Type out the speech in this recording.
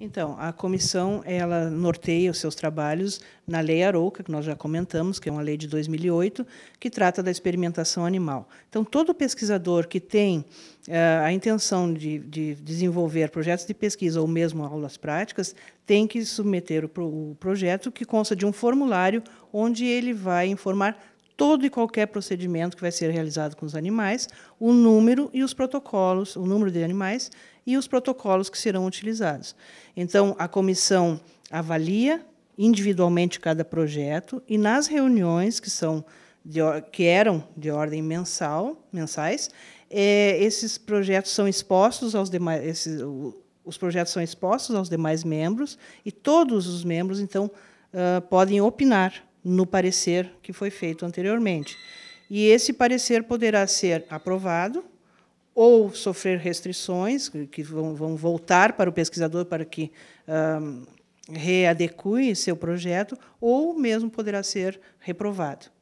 Então, a comissão ela norteia os seus trabalhos na Lei Arouca, que nós já comentamos, que é uma lei de 2008, que trata da experimentação animal. Então, todo pesquisador que tem uh, a intenção de, de, desenvolver projetos de pesquisa ou mesmo aulas práticas tem que submeter o, pro, o projeto, que consta de um formulário onde ele vai informar todo e qualquer procedimento que vai ser realizado com os animais, o número e os protocolos, o número de animais e os protocolos que serão utilizados. Então, a comissão avalia individualmente cada projeto e nas reuniões que são de, que eram de ordem mensal, mensais, é, esses projetos são expostos aos demais esses, os projetos são expostos aos demais membros e todos os membros então uh, podem opinar no parecer que foi feito anteriormente. E esse parecer poderá ser aprovado ou sofrer restrições que vão, vão voltar para o pesquisador para que um, seu projeto, ou mesmo poderá ser reprovado.